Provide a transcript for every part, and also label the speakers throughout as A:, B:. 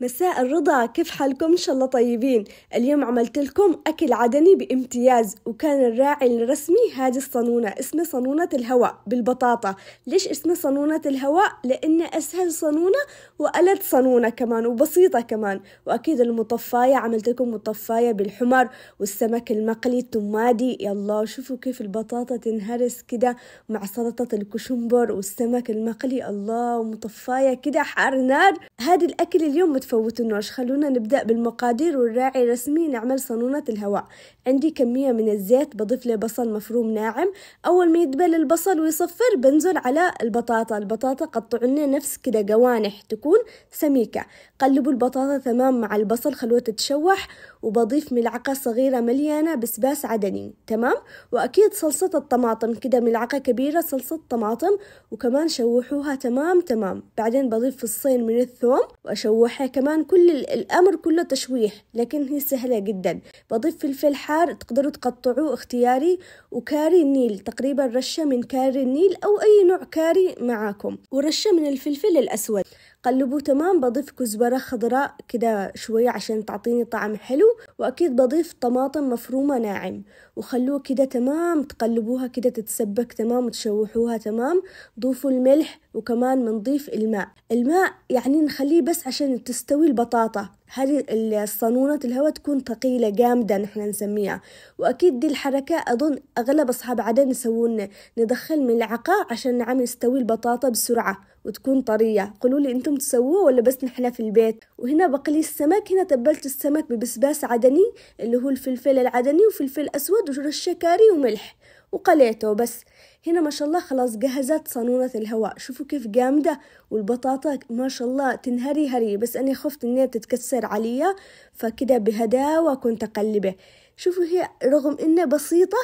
A: مساء الرضا كيف حالكم ان شاء الله طيبين اليوم عملت لكم اكل عدني بامتياز وكان الراعي الرسمي هذه الصنونه اسمها صنونه الهواء بالبطاطا ليش اسمها صنونه الهواء لان اسهل صنونه والد صنونه كمان وبسيطه كمان واكيد المطفايه عملت لكم مطفايه بالحمر والسمك المقلي التمادي يلا شوفوا كيف البطاطا تنهرس كده مع سلطه الكشمبر والسمك المقلي الله ومطفايه كده حار نار هذا الاكل اليوم تفوتوناش خلونا نبدأ بالمقادير والراعي رسمي نعمل صنونة الهواء عندي كمية من الزيت بضيف له بصل مفروم ناعم أول ما يدبل البصل ويصفر بنزل على البطاطا البطاطا قطعوا لنا نفس كده جوانح تكون سميكة قلبوا البطاطا تمام مع البصل خلوها تتشوح وبضيف ملعقة صغيرة مليانة بسباس عدني تمام وأكيد صلصة الطماطم كده ملعقة كبيرة صلصة طماطم وكمان شوحوها تمام تمام بعدين بضيف فصين من الثوم وأشوحها كمان كل الأمر كله تشويح لكن هي سهلة جدا بضيف فلفل حار تقدروا تقطعوه اختياري وكاري النيل تقريبا رشة من كاري النيل أو أي نوع كاري معاكم ورشة من الفلفل الأسود قلبوه تمام بضيف كزبرة خضراء كده شوية عشان تعطيني طعم حلو وأكيد بضيف طماطم مفرومة ناعم وخلوه كده تمام تقلبوها كده تتسبك تمام وتشوحوها تمام ضيفوا الملح وكمان بنضيف الماء الماء يعني نخليه بس عشان تستوي البطاطا هذه الصنونة الهواء تكون ثقيلة جامدة نحن نسميها وأكيد دي الحركة أظن أغلب أصحاب عدن يسوون ندخل ملعقة عشان نعمل يستوي البطاطا بسرعة وتكون طرية قولوا لي انتم تسووه ولا بس نحنا في البيت وهنا بقلي السمك هنا تبلت السمك ببسباس عدني اللي هو الفلفل العدني وفلفل اسود ورشة كاري وملح وقليته بس هنا ما شاء الله خلاص جهزت صنونة الهواء شوفوا كيف جامدة والبطاطا ما شاء الله تنهري هري بس أنا خفت إنها تتكسر عليا فكده بهداوة كنت أقلبه شوفوا هي رغم إنها بسيطة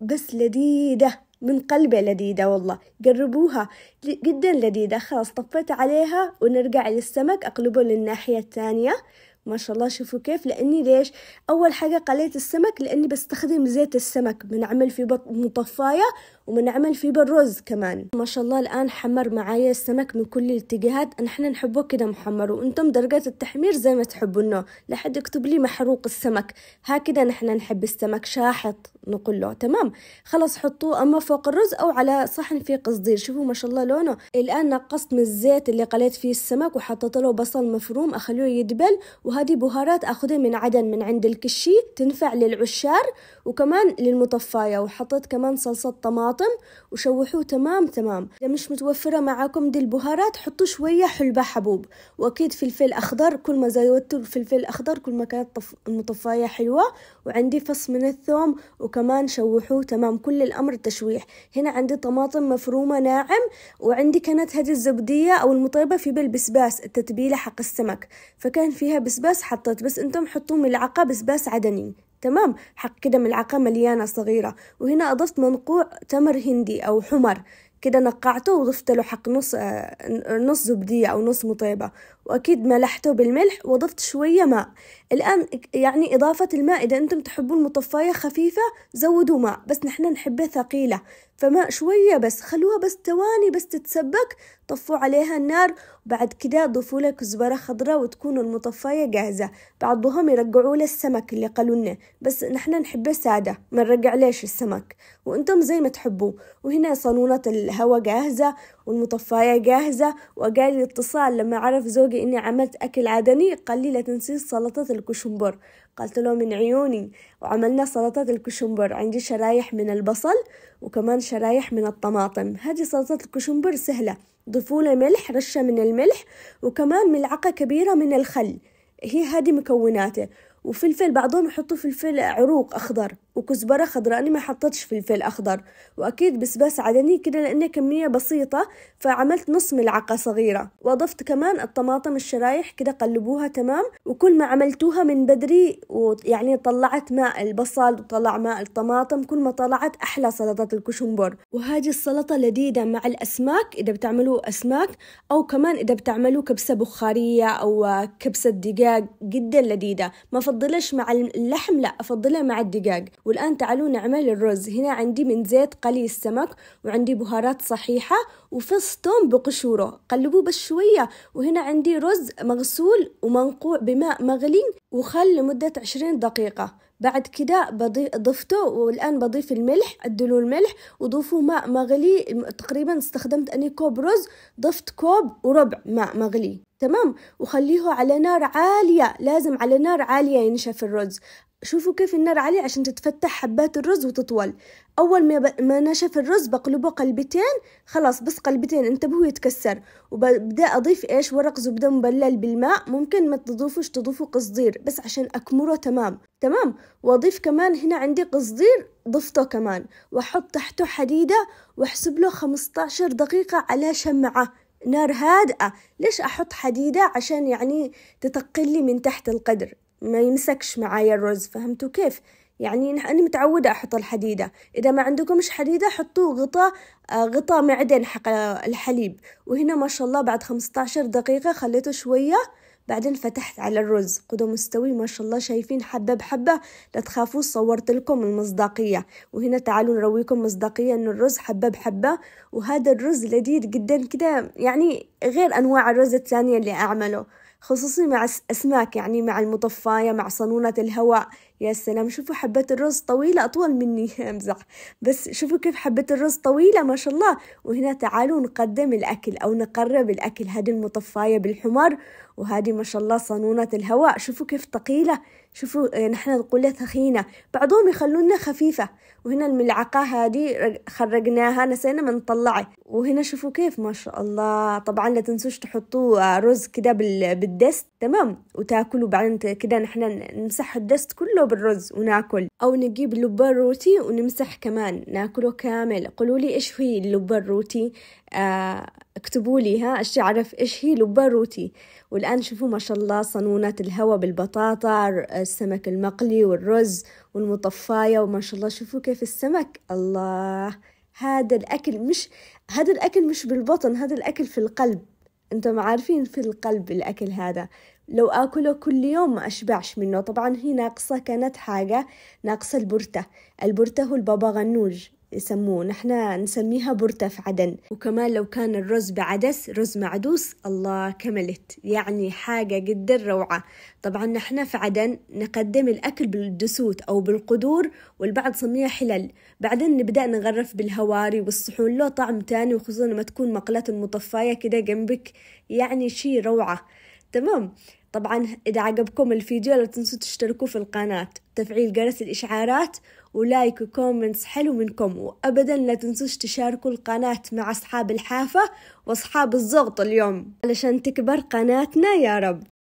A: بس لذيذة من قلبي لذيذة والله قربوها جدا لذيذة خلاص طفيت عليها ونرجع للسمك أقلبه للناحية الثانية ما شاء الله شوفوا كيف لاني ليش اول حاجه قليت السمك لاني بستخدم زيت السمك بنعمل فيه مطفايه وبنعمل فيه بالرز كمان ما شاء الله الان حمر معايا السمك من كل الاتجاهات نحن نحبه كده محمر وانتم درجات التحمير زي ما تحبوا انه لحد يكتب لي محروق السمك هكذا نحن نحب السمك شاحط نقول له تمام خلاص حطوه اما فوق الرز او على صحن فيه قصدير شوفوا ما شاء الله لونه الان نقصت من الزيت اللي قليت فيه السمك وحطيت له بصل مفروم اخليه يدبل وه وهذه بهارات أخذها من عدن من عند الكشي تنفع للعشار وكمان للمطفاية وحطيت كمان صلصة طماطم وشوحوه تمام تمام إذا مش متوفرة معاكم دي البهارات حطوا شوية حلبة حبوب وأكيد فلفل أخضر كل ما زودتوا الفلفل أخضر كل ما كانت المطفاية حلوة وعندي فص من الثوم وكمان شوحوه تمام كل الأمر تشويح هنا عندي طماطم مفرومة ناعم وعندي كانت هذه الزبدية أو المطيبة في بالبسباس التتبيلة حق السمك فكان فيها بسباس بس حطيت بس انتم حطوا ملعقة بسباس عدني تمام حق كده ملعقة مليانة صغيرة وهنا أضفت منقوع تمر هندي أو حمر كده نقعته وضفت له حق نص آه نص زبدية أو نص مطيبة وأكيد ملحته بالملح وضفت شوية ماء الآن يعني إضافة الماء إذا أنتم تحبون مطفاية خفيفة زودوا ماء بس نحن نحبه ثقيلة فماء شوية بس خلوها بس ثواني بس تتسبك طفوا عليها النار وبعد كده ضيفوا لها كزبرة خضراء وتكون المطفاية جاهزة بعضهم يرجعوا له السمك اللي قالوا لنا بس نحن نحبه سادة ما نرجع ليش السمك وانتم زي ما تحبوا وهنا صنونة الهواء جاهزة والمطفاية جاهزة لي اتصال لما عرف زوجي إني عملت أكل عدني قال لي لا تنسي سلطة الكشمبر قلت له من عيوني وعملنا سلطة الكشمبر عندي شرايح من البصل وكمان شرايح من الطماطم هذه سلطة الكشمبر سهلة ضيفوا له ملح رشة من الملح وكمان ملعقة كبيرة من الخل هي هذه مكوناته وفلفل بعضهم يحطوا فلفل عروق أخضر وكزبرة خضراء أنا ما حطيتش فلفل أخضر وأكيد بسباس عدني كده لأنه كمية بسيطة فعملت نص ملعقة صغيرة وأضفت كمان الطماطم الشرايح كده قلبوها تمام وكل ما عملتوها من بدري ويعني طلعت ماء البصل وطلع ماء الطماطم كل ما طلعت أحلى سلطة الكشمبر وهذه السلطة لذيذة مع الأسماك إذا بتعملوا أسماك أو كمان إذا بتعملوا كبسة بخارية أو كبسة دجاج جدا لذيذة ما افضلش مع اللحم لا افضلها مع الدجاج والان تعالوا نعمل الرز هنا عندي من زيت قلي السمك وعندي بهارات صحيحة وفص بقشوره قلبوه بس شوية وهنا عندي رز مغسول ومنقوع بماء مغلي وخل لمدة عشرين دقيقة بعد كده ضفته والآن بضيف الملح أدلو الملح وضيفوا ماء مغلي تقريبا استخدمت أني كوب رز ضفت كوب وربع ماء مغلي تمام وخليه على نار عالية لازم على نار عالية ينشف الرز شوفوا كيف النار عالية عشان تتفتح حبات الرز وتطول أول ما, ب... ما نشف الرز بقلبه قلبتين خلاص بس قلبتين انتبهوا يتكسر وببدأ أضيف إيش ورق زبدة مبلل بالماء ممكن ما تضيفوش تضيفوا قصدير بس عشان أكمره تمام تمام واضيف كمان هنا عندي قصدير ضفته كمان واحط تحته حديدة واحسب له 15 دقيقة على شمعة نار هادئة ليش احط حديدة عشان يعني تتقل لي من تحت القدر ما يمسكش معايا الرز فهمتوا كيف يعني أنا متعودة أحط الحديدة إذا ما عندكمش حديدة حطوا غطاء آه، غطاء معدن حق الحليب وهنا ما شاء الله بعد 15 دقيقة خليته شوية بعدين فتحت على الرز قدو مستوي ما شاء الله شايفين حبة بحبة لا تخافوا صورت لكم المصداقية وهنا تعالوا نرويكم مصداقية ان الرز حبة بحبة وهذا الرز لذيذ جدا كده يعني غير انواع الرز الثانية اللي اعمله خصوصي مع أسماك يعني مع المطفاية مع صالونة الهواء يا سلام شوفوا حبة الرز طويلة أطول مني أمزح بس شوفوا كيف حبة الرز طويلة ما شاء الله وهنا تعالوا نقدم الأكل أو نقرب الأكل هذه المطفاية بالحمر وهذه ما شاء الله صالونة الهواء شوفوا كيف ثقيلة شوفوا آه، نحن لها ثخينة بعضهم يخلونا خفيفة وهنا الملعقة هذه خرجناها نسينا ما نطلعه وهنا شوفوا كيف ما شاء الله طبعا لا تنسوش تحطوا آه، رز كده بالدست تمام وتاكلوا بعدين كده نحن نمسح الدست كله بالرز وناكل او نجيب اللب الروتي ونمسح كمان ناكله كامل قولوا لي ايش هي اللب الروتي آه، اكتبوا لي ها اشي اعرف ايش هي لبة روتي والان شوفوا ما شاء الله صنونات الهواء بالبطاطا السمك المقلي والرز والمطفاية وما شاء الله شوفوا كيف السمك الله هذا الاكل مش هذا الاكل مش بالبطن هذا الاكل في القلب انتم عارفين في القلب الاكل هذا لو اكله كل يوم ما اشبعش منه طبعا هي ناقصه كانت حاجه ناقصه البرته البرته هو البابا غنوج يسموه نحن نسميها بورتة في عدن وكمان لو كان الرز بعدس رز معدوس الله كملت يعني حاجة جدا روعة طبعا نحن في عدن نقدم الأكل بالدسوت أو بالقدور والبعض سميها حلل بعدين نبدأ نغرف بالهواري والصحون له طعم تاني وخصوصا لما تكون مقلات المطفاية كده جنبك يعني شي روعة تمام طبعا إذا عجبكم الفيديو لا تنسوا تشتركوا في القناة تفعيل جرس الإشعارات ولايك وكومنتس حلو منكم وأبدا لا تنسوش تشاركوا القناة مع أصحاب الحافة وأصحاب الزغط اليوم علشان تكبر قناتنا يا رب